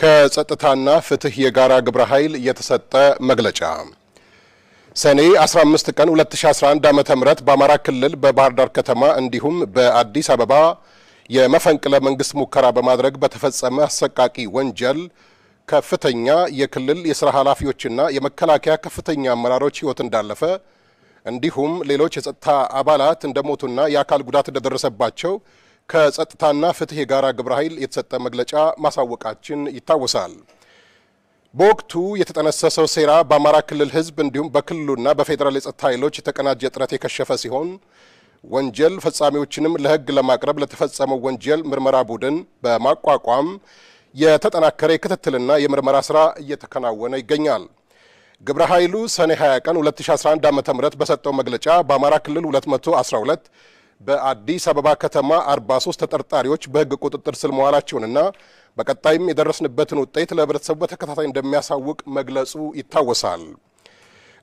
ከጸጥታና ፍትህ የጋራ ግብረ ኃይል የተሰጠ መግለጫ። ሰኔ 15 ቀን 2011 ዓ.ም በአማራ ክልል በባህር ዳር ከተማ እንዲሁም በአዲስ አበባ የመፈንቅለ መንግስት ሙከራ በማድረግ በተፈጸመ አሰቃቂ ወንጀል ከፍተኛ የክልል የሥራ ኃላፊዎችና የመከላከያ ከፍተኛ አመራሮች ሕይወት እንዳለፈ እንዲሁም ሌሎች የጸጥታ አባላት እንደሞቱና የአካል ጉዳት እንደደረሰባቸው ከጸጥታና ፍትህ የጋራ ግብረ ኃይል የተሰጠ መግለጫ ማሳወቃችን ይታወሳል። በወቅቱ የተጠነሰሰው ሴራ በአማራ ክልል ህዝብ እንዲሁም በክልሉና በፌዴራል የጸጥታ ኃይሎች የተቀናጀ ጥረት የከሸፈ ሲሆን ወንጀል ፈጻሚዎችንም ለህግ ለማቅረብ ለተፈጸመው ወንጀል ምርመራ ቡድን በማቋቋም የተጠናከረ የክትትልና የምርመራ ስራ እየተከናወነ ይገኛል። ግብረ ኃይሉ ሰኔ 20 ቀን 2011 ዓ.ም በሰጠው መግለጫ በአማራ ክልል 212 በአዲስ አበባ ከተማ 43 ተጠርጣሪዎች በህግ ቁጥጥር ስር መዋላቸውንና በቀጣይም የደረስንበትን ውጤት ለህብረተሰቡ በተከታታይ እንደሚያሳውቅ መግለጹ ይታወሳል።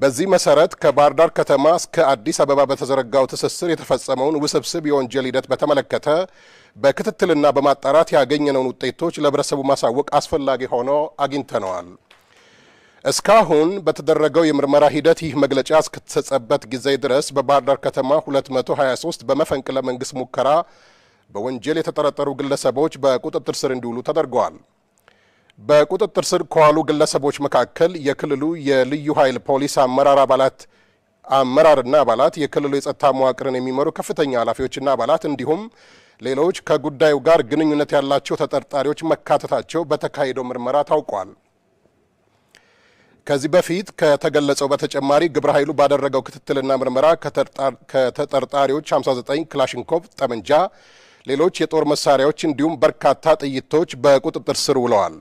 በዚህ መሰረት ከባህር ዳር ከተማ እስከ አዲስ አበባ በተዘረጋው ትስስር የተፈጸመውን ውስብስብ የወንጀል ሂደት በተመለከተ በክትትልና በማጣራት ያገኘነውን ውጤቶች ለህብረተሰቡ ማሳወቅ አስፈላጊ ሆኖ አግኝተነዋል። እስካሁን በተደረገው የምርመራ ሂደት ይህ መግለጫ እስከተሰጸበት ጊዜ ድረስ በባህር ዳር ከተማ 223 በመፈንቅለ መንግስት ሙከራ በወንጀል የተጠረጠሩ ግለሰቦች በቁጥጥር ስር እንዲውሉ ተደርገዋል። በቁጥጥር ስር ከዋሉ ግለሰቦች መካከል የክልሉ የልዩ ኃይል ፖሊስ አመራር አባላት አመራርና አባላት የክልሉ የጸጥታ መዋቅርን የሚመሩ ከፍተኛ ኃላፊዎችና አባላት እንዲሁም ሌሎች ከጉዳዩ ጋር ግንኙነት ያላቸው ተጠርጣሪዎች መካተታቸው በተካሄደው ምርመራ ታውቋል። ከዚህ በፊት ከተገለጸው በተጨማሪ ግብረ ኃይሉ ባደረገው ክትትልና ምርመራ ከተጠርጣሪዎች 59 ክላሽንኮቭ ጠመንጃ፣ ሌሎች የጦር መሳሪያዎች እንዲሁም በርካታ ጥይቶች በቁጥጥር ስር ውለዋል።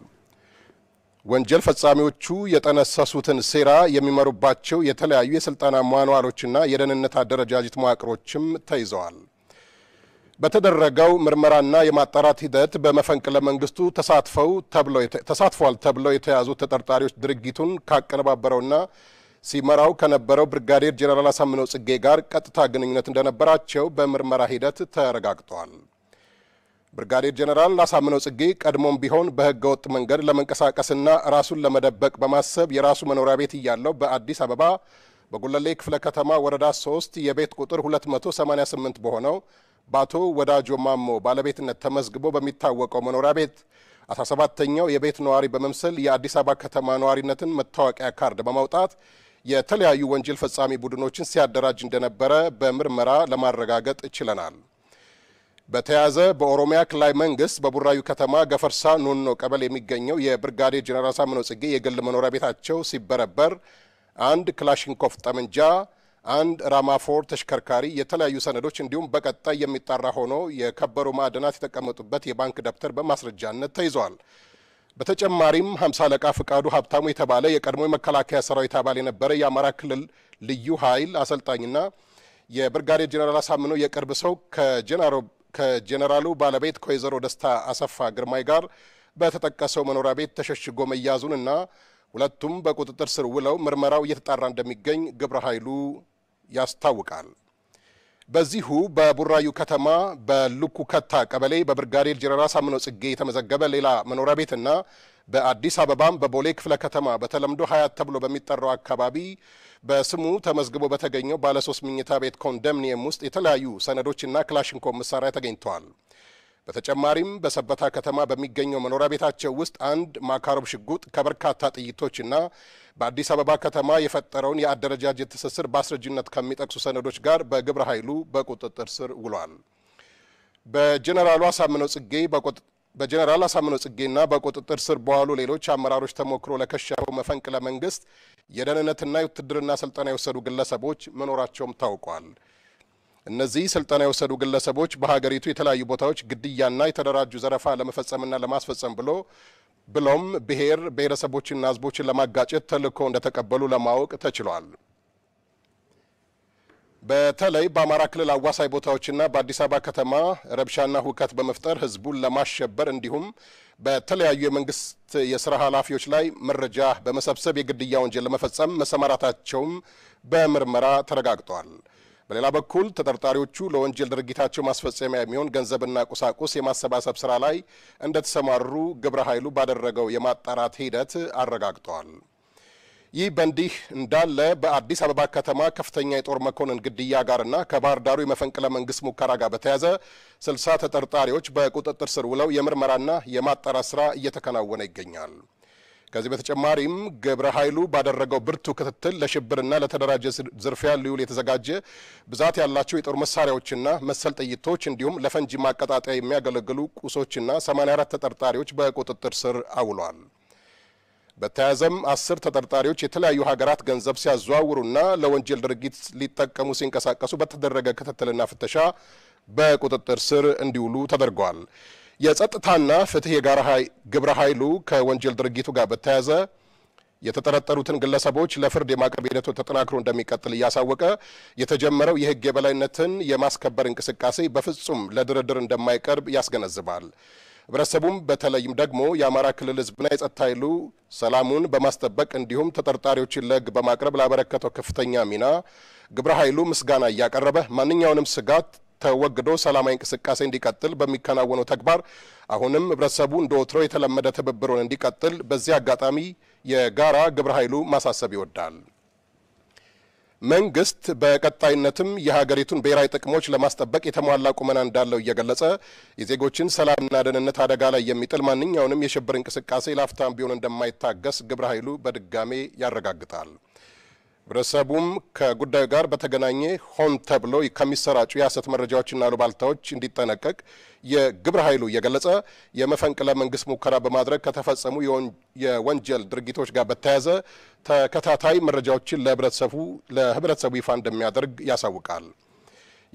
ወንጀል ፈጻሚዎቹ የጠነሰሱትን ሴራ የሚመሩባቸው የተለያዩ የስልጠና ሟኗሎችና የደህንነት አደረጃጀት መዋቅሮችም ተይዘዋል። በተደረገው ምርመራና የማጣራት ሂደት በመፈንቅለ መንግስቱ ተሳትፏል ተብለው የተያዙ ተጠርጣሪዎች ድርጊቱን ካቀነባበረውና ሲመራው ከነበረው ብርጋዴር ጄኔራል አሳምነው ጽጌ ጋር ቀጥታ ግንኙነት እንደነበራቸው በምርመራ ሂደት ተረጋግጧል። ብርጋዴር ጄኔራል አሳምነው ጽጌ ቀድሞም ቢሆን በህገ ወጥ መንገድ ለመንቀሳቀስና ራሱን ለመደበቅ በማሰብ የራሱ መኖሪያ ቤት እያለው በአዲስ አበባ በጉለሌ ክፍለ ከተማ ወረዳ 3 የቤት ቁጥር 288 በሆነው በአቶ ወዳጆ ማሞ ባለቤትነት ተመዝግቦ በሚታወቀው መኖሪያ ቤት 17ተኛው የቤት ነዋሪ በመምሰል የአዲስ አበባ ከተማ ነዋሪነትን መታወቂያ ካርድ በማውጣት የተለያዩ ወንጀል ፈጻሚ ቡድኖችን ሲያደራጅ እንደነበረ በምርመራ ለማረጋገጥ ችለናል። በተያያዘ በኦሮሚያ ክልላዊ መንግስት በቡራዩ ከተማ ገፈርሳ ኖኖ ቀበሌ የሚገኘው የብርጋዴር ጄኔራል አሳምነው ጽጌ የግል መኖሪያ ቤታቸው ሲበረበር አንድ ክላሽንኮፍ ጠመንጃ አንድ ራማፎር ተሽከርካሪ የተለያዩ ሰነዶች እንዲሁም በቀጣይ የሚጣራ ሆኖ የከበሩ ማዕድናት የተቀመጡበት የባንክ ደብተር በማስረጃነት ተይዘዋል። በተጨማሪም ሀምሳ አለቃ ፍቃዱ ሀብታሙ የተባለ የቀድሞ የመከላከያ ሰራዊት አባል የነበረ የአማራ ክልል ልዩ ኃይል አሰልጣኝና የብርጋዴር ጀኔራል አሳምኖ የቅርብ ሰው ከጀኔራሉ ባለቤት ከወይዘሮ ደስታ አሰፋ ግርማይ ጋር በተጠቀሰው መኖሪያ ቤት ተሸሽጎ መያዙን እና ሁለቱም በቁጥጥር ስር ውለው ምርመራው እየተጣራ እንደሚገኝ ግብረ ኃይሉ ያስታውቃል። በዚሁ በቡራዩ ከተማ በልኩ ከታ ቀበሌ በብርጋዴር ጀነራል አሳምነው ጽጌ የተመዘገበ ሌላ መኖሪያ ቤትና በአዲስ አበባም በቦሌ ክፍለ ከተማ በተለምዶ ሀያት ተብሎ በሚጠራው አካባቢ በስሙ ተመዝግቦ በተገኘው ባለሶስት ምኝታ ቤት ኮንዶሚኒየም ውስጥ የተለያዩ ሰነዶችና ክላሽንኮቭ መሳሪያ ተገኝተዋል። በተጨማሪም በሰበታ ከተማ በሚገኘው መኖሪያ ቤታቸው ውስጥ አንድ ማካረብ ሽጉጥ ከበርካታ ጥይቶችና በአዲስ አበባ ከተማ የፈጠረውን የአደረጃጀት ትስስር በአስረጅነት ከሚጠቅሱ ሰነዶች ጋር በግብረ ኃይሉ በቁጥጥር ስር ውሏል። በጀነራሉ አሳምነው ጽጌ በጀነራል አሳምነው ጽጌና በቁጥጥር ስር በዋሉ ሌሎች አመራሮች ተሞክሮ ለከሸፈው መፈንቅለ መንግስት የደህንነትና የውትድርና ስልጠና የወሰዱ ግለሰቦች መኖራቸውም ታውቋል። እነዚህ ስልጠና የወሰዱ ግለሰቦች በሀገሪቱ የተለያዩ ቦታዎች ግድያና የተደራጁ ዘረፋ ለመፈጸምና ለማስፈጸም ብሎ ብሎም ብሔር ብሔረሰቦችና ህዝቦችን ለማጋጨት ተልዕኮ እንደተቀበሉ ለማወቅ ተችሏል። በተለይ በአማራ ክልል አዋሳኝ ቦታዎችና በአዲስ አበባ ከተማ ረብሻና ሁከት በመፍጠር ህዝቡን ለማሸበር እንዲሁም በተለያዩ የመንግስት የስራ ኃላፊዎች ላይ መረጃ በመሰብሰብ የግድያ ወንጀል ለመፈጸም መሰማራታቸውም በምርመራ ተረጋግጧል። በሌላ በኩል ተጠርጣሪዎቹ ለወንጀል ድርጊታቸው ማስፈጸሚያ የሚሆን ገንዘብና ቁሳቁስ የማሰባሰብ ስራ ላይ እንደተሰማሩ ግብረ ኃይሉ ባደረገው የማጣራት ሂደት አረጋግጠዋል። ይህ በእንዲህ እንዳለ በአዲስ አበባ ከተማ ከፍተኛ የጦር መኮንን ግድያ ጋርና ከባህር ዳሩ የመፈንቅለ መንግስት ሙከራ ጋር በተያያዘ ስልሳ ተጠርጣሪዎች በቁጥጥር ስር ውለው የምርመራና የማጣራት ስራ እየተከናወነ ይገኛል። ከዚህ በተጨማሪም ገብረ ኃይሉ ባደረገው ብርቱ ክትትል ለሽብርና ለተደራጀ ዝርፊያ ሊውል የተዘጋጀ ብዛት ያላቸው የጦር መሳሪያዎችና መሰል ጥይቶች እንዲሁም ለፈንጂ ማቀጣጠያ የሚያገለግሉ ቁሶችና 84 ተጠርጣሪዎች በቁጥጥር ስር አውሏል። በተያያዘም አስር ተጠርጣሪዎች የተለያዩ ሀገራት ገንዘብ ሲያዘዋውሩና ለወንጀል ድርጊት ሊጠቀሙ ሲንቀሳቀሱ በተደረገ ክትትልና ፍተሻ በቁጥጥር ስር እንዲውሉ ተደርገዋል። የጸጥታና ፍትህ የጋራ ግብረ ኃይሉ ከወንጀል ድርጊቱ ጋር በተያያዘ የተጠረጠሩትን ግለሰቦች ለፍርድ የማቅረብ ሂደቱ ተጠናክሮ እንደሚቀጥል እያሳወቀ የተጀመረው የህግ የበላይነትን የማስከበር እንቅስቃሴ በፍጹም ለድርድር እንደማይቀርብ ያስገነዝባል። ህብረተሰቡም በተለይም ደግሞ የአማራ ክልል ህዝብና የጸጥታ ኃይሉ ሰላሙን በማስጠበቅ እንዲሁም ተጠርጣሪዎችን ለህግ በማቅረብ ላበረከተው ከፍተኛ ሚና ግብረ ኃይሉ ምስጋና እያቀረበ ማንኛውንም ስጋት ተወግዶ ሰላማዊ እንቅስቃሴ እንዲቀጥል በሚከናወነው ተግባር አሁንም ህብረተሰቡ እንደ ወትሮ የተለመደ ትብብሩን እንዲቀጥል በዚህ አጋጣሚ የጋራ ግብረ ኃይሉ ማሳሰብ ይወዳል። መንግስት በቀጣይነትም የሀገሪቱን ብሔራዊ ጥቅሞች ለማስጠበቅ የተሟላ ቁመና እንዳለው እየገለጸ የዜጎችን ሰላምና ደህንነት አደጋ ላይ የሚጥል ማንኛውንም የሽብር እንቅስቃሴ ላፍታም ቢሆን እንደማይታገስ ግብረ ኃይሉ በድጋሜ ያረጋግጣል። ህብረተሰቡም ከጉዳዩ ጋር በተገናኘ ሆን ተብሎ ከሚሰራጩ የሐሰት መረጃዎችና አሉባልታዎች እንዲጠነቀቅ የግብረ ኃይሉ እየገለጸ የመፈንቅለ መንግስት ሙከራ በማድረግ ከተፈጸሙ የወንጀል ድርጊቶች ጋር በተያያዘ ተከታታይ መረጃዎችን ለህብረተሰቡ ይፋ እንደሚያደርግ ያሳውቃል።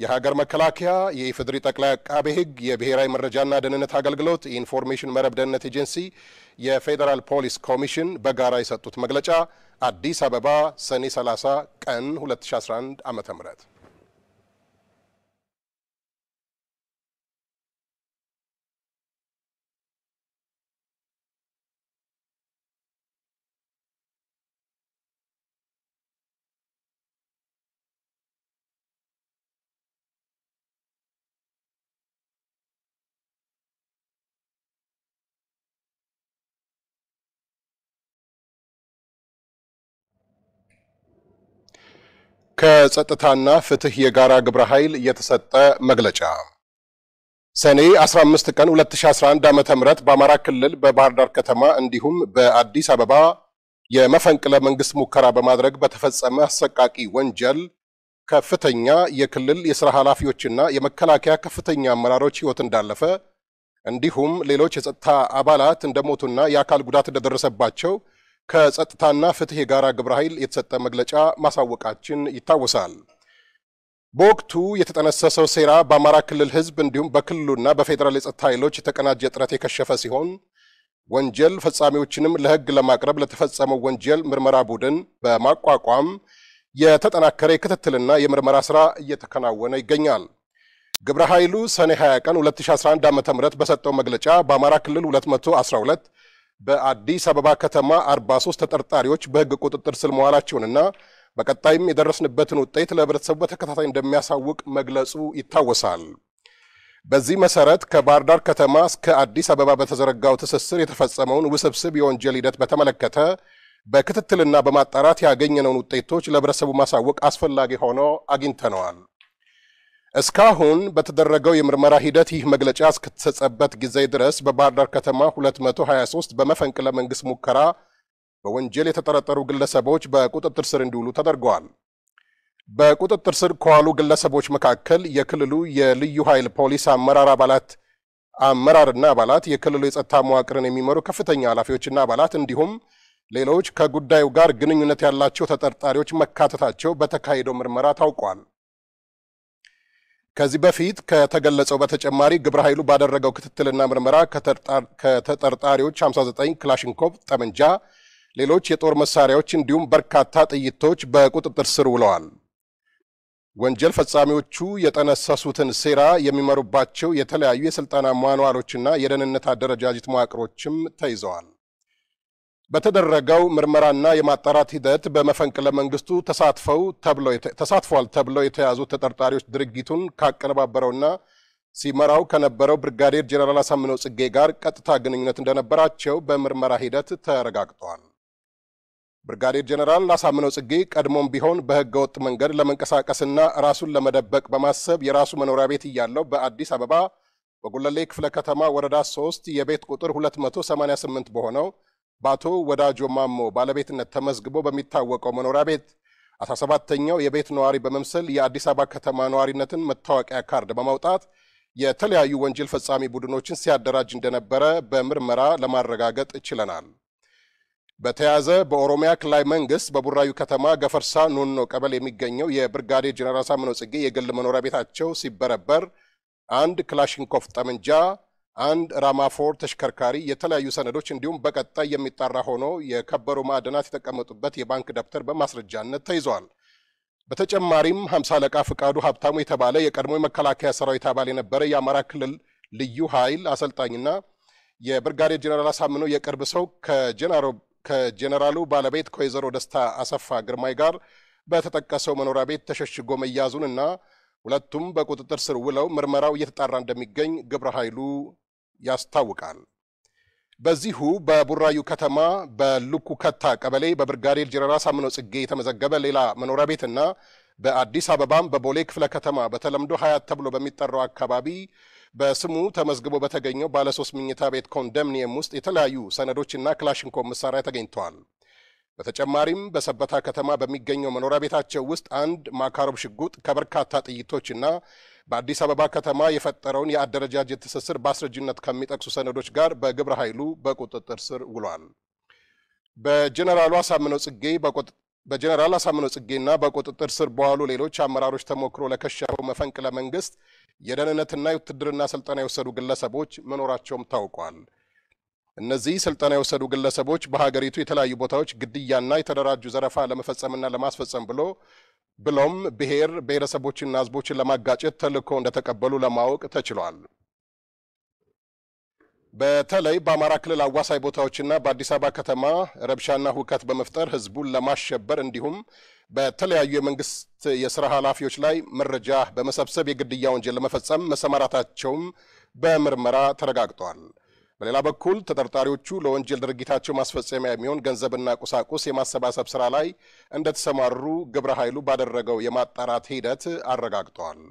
የሀገር መከላከያ፣ የኢፌዴሪ ጠቅላይ አቃቤ ህግ የብሔራዊ መረጃና ደህንነት አገልግሎት፣ የኢንፎርሜሽን መረብ ደህንነት ኤጀንሲ፣ የፌዴራል ፖሊስ ኮሚሽን በጋራ የሰጡት መግለጫ አዲስ አበባ ሰኔ 30 ቀን 2011 ም ከጸጥታና ፍትህ የጋራ ግብረ ኃይል የተሰጠ መግለጫ። ሰኔ 15 ቀን 2011 ዓ.ም በአማራ ክልል በባህር ዳር ከተማ እንዲሁም በአዲስ አበባ የመፈንቅለ መንግስት ሙከራ በማድረግ በተፈጸመ አሰቃቂ ወንጀል ከፍተኛ የክልል የሥራ ኃላፊዎችና የመከላከያ ከፍተኛ አመራሮች ሕይወት እንዳለፈ እንዲሁም ሌሎች የጸጥታ አባላት እንደሞቱና የአካል ጉዳት እንደደረሰባቸው ከጸጥታና ፍትህ የጋራ ግብረ ኃይል የተሰጠ መግለጫ ማሳወቃችን ይታወሳል። በወቅቱ የተጠነሰሰው ሴራ በአማራ ክልል ህዝብ እንዲሁም በክልሉና በፌዴራል የጸጥታ ኃይሎች የተቀናጀ ጥረት የከሸፈ ሲሆን ወንጀል ፈጻሚዎችንም ለህግ ለማቅረብ ለተፈጸመው ወንጀል ምርመራ ቡድን በማቋቋም የተጠናከረ የክትትልና የምርመራ ስራ እየተከናወነ ይገኛል። ግብረ ኃይሉ ሰኔ 20 ቀን 2011 ዓ ም በሰጠው መግለጫ በአማራ ክልል 212 በአዲስ አበባ ከተማ 43 ተጠርጣሪዎች በህግ ቁጥጥር ስር መዋላቸውንና በቀጣይም የደረስንበትን ውጤት ለህብረተሰቡ በተከታታይ እንደሚያሳውቅ መግለጹ ይታወሳል። በዚህ መሰረት ከባህር ዳር ከተማ እስከ አዲስ አበባ በተዘረጋው ትስስር የተፈጸመውን ውስብስብ የወንጀል ሂደት በተመለከተ በክትትልና በማጣራት ያገኘነውን ውጤቶች ለህብረተሰቡ ማሳወቅ አስፈላጊ ሆኖ አግኝተነዋል። እስካሁን በተደረገው የምርመራ ሂደት ይህ መግለጫ እስከተሰጸበት ጊዜ ድረስ በባህር ዳር ከተማ 223 በመፈንቅለ መንግስት ሙከራ በወንጀል የተጠረጠሩ ግለሰቦች በቁጥጥር ስር እንዲውሉ ተደርገዋል። በቁጥጥር ስር ከዋሉ ግለሰቦች መካከል የክልሉ የልዩ ኃይል ፖሊስ አመራር አባላት አመራርና አባላት የክልሉ የጸጥታ መዋቅርን የሚመሩ ከፍተኛ ኃላፊዎችና አባላት እንዲሁም ሌሎች ከጉዳዩ ጋር ግንኙነት ያላቸው ተጠርጣሪዎች መካተታቸው በተካሄደው ምርመራ ታውቋል። ከዚህ በፊት ከተገለጸው በተጨማሪ ግብረ ኃይሉ ባደረገው ክትትልና ምርመራ ከተጠርጣሪዎች 59 ክላሽንኮቭ ጠመንጃ፣ ሌሎች የጦር መሳሪያዎች እንዲሁም በርካታ ጥይቶች በቁጥጥር ስር ውለዋል። ወንጀል ፈጻሚዎቹ የጠነሰሱትን ሴራ የሚመሩባቸው የተለያዩ የስልጠና ማንዋሎችና የደህንነት አደረጃጀት መዋቅሮችም ተይዘዋል። በተደረገው ምርመራና የማጣራት ሂደት በመፈንቅለ መንግስቱ ተሳትፈው ተሳትፏል ተብለው የተያዙ ተጠርጣሪዎች ድርጊቱን ካቀነባበረውና ሲመራው ከነበረው ብርጋዴር ጄኔራል አሳምነው ጽጌ ጋር ቀጥታ ግንኙነት እንደነበራቸው በምርመራ ሂደት ተረጋግጧል። ብርጋዴር ጄኔራል አሳምነው ጽጌ ቀድሞም ቢሆን በህገ ወጥ መንገድ ለመንቀሳቀስና ራሱን ለመደበቅ በማሰብ የራሱ መኖሪያ ቤት እያለው በአዲስ አበባ በጉለሌ ክፍለ ከተማ ወረዳ 3 የቤት ቁጥር 288 በሆነው በአቶ ወዳጆ ማሞ ባለቤትነት ተመዝግቦ በሚታወቀው መኖሪያ ቤት 17ተኛው የቤት ነዋሪ በመምሰል የአዲስ አበባ ከተማ ነዋሪነትን መታወቂያ ካርድ በማውጣት የተለያዩ ወንጀል ፈጻሚ ቡድኖችን ሲያደራጅ እንደነበረ በምርመራ ለማረጋገጥ ችለናል። በተያያዘ በኦሮሚያ ክልላዊ መንግስት በቡራዩ ከተማ ገፈርሳ ኖኖ ቀበሌ የሚገኘው የብርጋዴር ጀነራል አሳምነው ጽጌ የግል መኖሪያ ቤታቸው ሲበረበር አንድ ክላሽንኮፍ ጠመንጃ አንድ ራማፎር ተሽከርካሪ የተለያዩ ሰነዶች እንዲሁም በቀጣይ የሚጣራ ሆኖ የከበሩ ማዕድናት የተቀመጡበት የባንክ ደብተር በማስረጃነት ተይዘዋል። በተጨማሪም ሀምሳ አለቃ ፍቃዱ ሀብታሙ የተባለ የቀድሞ የመከላከያ ሰራዊት አባል የነበረ የአማራ ክልል ልዩ ኃይል አሰልጣኝና የብርጋዴር ጀኔራል አሳምነው የቅርብ ሰው ከጀኔራሉ ባለቤት ከወይዘሮ ደስታ አሰፋ ግርማይ ጋር በተጠቀሰው መኖሪያ ቤት ተሸሽጎ መያዙን እና ሁለቱም በቁጥጥር ስር ውለው ምርመራው እየተጣራ እንደሚገኝ ግብረ ኃይሉ ያስታውቃል። በዚሁ በቡራዩ ከተማ በሉኩ ከታ ቀበሌ በብርጋዴር ጀነራል ሳምነው ጽጌ የተመዘገበ ሌላ መኖሪያ ቤትና በአዲስ አበባም በቦሌ ክፍለ ከተማ በተለምዶ ሀያት ተብሎ በሚጠራው አካባቢ በስሙ ተመዝግቦ በተገኘው ባለሶስት ምኝታ ቤት ኮንዶሚኒየም ውስጥ የተለያዩ ሰነዶችና ክላሽንኮቭ መሳሪያ ተገኝተዋል። በተጨማሪም በሰበታ ከተማ በሚገኘው መኖሪያ ቤታቸው ውስጥ አንድ ማካሮብ ሽጉጥ ከበርካታ ጥይቶችና በአዲስ አበባ ከተማ የፈጠረውን የአደረጃጀት ትስስር በአስረጅነት ከሚጠቅሱ ሰነዶች ጋር በግብረ ኃይሉ በቁጥጥር ስር ውሏል። በጀነራሉ አሳምነው ጽጌ በጀነራል አሳምነው ጽጌና በቁጥጥር ስር በዋሉ ሌሎች አመራሮች ተሞክሮ ለከሸፈው መፈንቅለ መንግስት የደህንነትና የውትድርና ስልጠና የወሰዱ ግለሰቦች መኖራቸውም ታውቋል። እነዚህ ስልጠና የወሰዱ ግለሰቦች በሀገሪቱ የተለያዩ ቦታዎች ግድያና የተደራጁ ዘረፋ ለመፈጸምና ለማስፈጸም ብሎ ብሎም ብሔር ብሔረሰቦችና ህዝቦችን ለማጋጨት ተልእኮ እንደተቀበሉ ለማወቅ ተችሏል። በተለይ በአማራ ክልል አዋሳኝ ቦታዎችና በአዲስ አበባ ከተማ ረብሻና ሁከት በመፍጠር ህዝቡን ለማሸበር እንዲሁም በተለያዩ የመንግስት የስራ ኃላፊዎች ላይ መረጃ በመሰብሰብ የግድያ ወንጀል ለመፈጸም መሰማራታቸውም በምርመራ ተረጋግጧል። በሌላ በኩል ተጠርጣሪዎቹ ለወንጀል ድርጊታቸው ማስፈጸሚያ የሚሆን ገንዘብና ቁሳቁስ የማሰባሰብ ስራ ላይ እንደተሰማሩ ግብረ ኃይሉ ባደረገው የማጣራት ሂደት አረጋግጠዋል።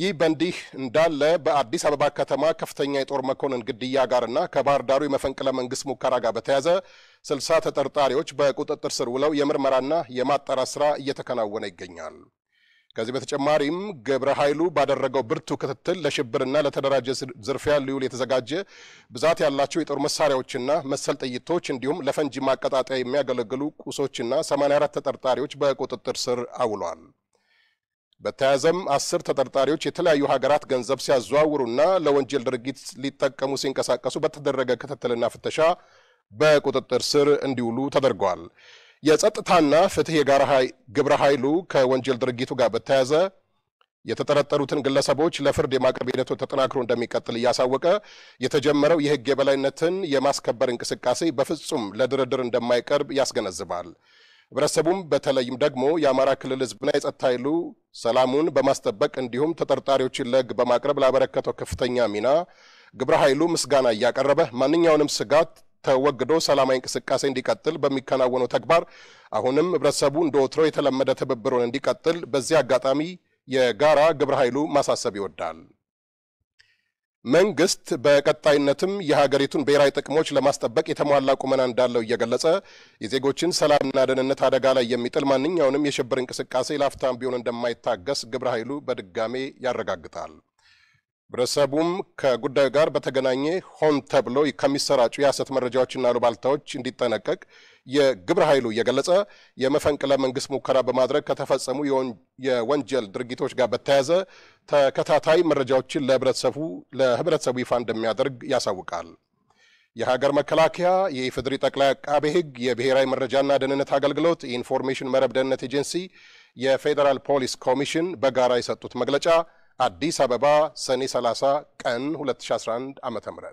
ይህ በእንዲህ እንዳለ በአዲስ አበባ ከተማ ከፍተኛ የጦር መኮንን ግድያ ጋርና ከባህር ዳሩ የመፈንቅለ መንግስት ሙከራ ጋር በተያዘ ስልሳ ተጠርጣሪዎች በቁጥጥር ስር ውለው የምርመራና የማጣራት ስራ እየተከናወነ ይገኛል። ከዚህ በተጨማሪም ገብረ ኃይሉ ባደረገው ብርቱ ክትትል ለሽብርና ለተደራጀ ዝርፊያ ሊውል የተዘጋጀ ብዛት ያላቸው የጦር መሳሪያዎችና መሰል ጥይቶች እንዲሁም ለፈንጂ ማቀጣጠያ የሚያገለግሉ ቁሶችና 84 ተጠርጣሪዎች በቁጥጥር ስር አውሏል። በተያያዘም አስር ተጠርጣሪዎች የተለያዩ ሀገራት ገንዘብ ሲያዘዋውሩና ለወንጀል ድርጊት ሊጠቀሙ ሲንቀሳቀሱ በተደረገ ክትትልና ፍተሻ በቁጥጥር ስር እንዲውሉ ተደርገዋል። የጸጥታና ፍትህ የጋራ ግብረ ኃይሉ ከወንጀል ድርጊቱ ጋር በተያያዘ የተጠረጠሩትን ግለሰቦች ለፍርድ የማቅረብ ሂደቱ ተጠናክሮ እንደሚቀጥል እያሳወቀ የተጀመረው የህግ የበላይነትን የማስከበር እንቅስቃሴ በፍጹም ለድርድር እንደማይቀርብ ያስገነዝባል። ህብረተሰቡም በተለይም ደግሞ የአማራ ክልል ህዝብና የጸጥታ ኃይሉ ሰላሙን በማስጠበቅ እንዲሁም ተጠርጣሪዎችን ለህግ በማቅረብ ላበረከተው ከፍተኛ ሚና ግብረ ኃይሉ ምስጋና እያቀረበ ማንኛውንም ስጋት ተወግዶ ሰላማዊ እንቅስቃሴ እንዲቀጥል በሚከናወነው ተግባር አሁንም ህብረተሰቡ እንደ ወትሮ የተለመደ ትብብሩን እንዲቀጥል በዚህ አጋጣሚ የጋራ ግብረ ኃይሉ ማሳሰብ ይወዳል። መንግስት በቀጣይነትም የሀገሪቱን ብሔራዊ ጥቅሞች ለማስጠበቅ የተሟላ ቁመና እንዳለው እየገለጸ የዜጎችን ሰላምና ደህንነት አደጋ ላይ የሚጥል ማንኛውንም የሽብር እንቅስቃሴ ላፍታም ቢሆን እንደማይታገስ ግብረ ኃይሉ በድጋሜ ያረጋግጣል። ህብረተሰቡም ከጉዳዩ ጋር በተገናኘ ሆን ተብሎ ከሚሰራጩ የሐሰት መረጃዎችና አሉባልታዎች እንዲጠነቀቅ የግብረ ኃይሉ እየገለጸ የመፈንቅለ መንግስት ሙከራ በማድረግ ከተፈጸሙ የወንጀል ድርጊቶች ጋር በተያያዘ ተከታታይ መረጃዎችን ለህብረተሰቡ ይፋ እንደሚያደርግ ያሳውቃል። የሀገር መከላከያ፣ የኢፌዴሪ ጠቅላይ አቃቤ ህግ፣ የብሔራዊ መረጃና ደህንነት አገልግሎት፣ የኢንፎርሜሽን መረብ ደህንነት ኤጀንሲ፣ የፌዴራል ፖሊስ ኮሚሽን በጋራ የሰጡት መግለጫ አዲስ አበባ ሰኔ 30 ቀን 2011 ም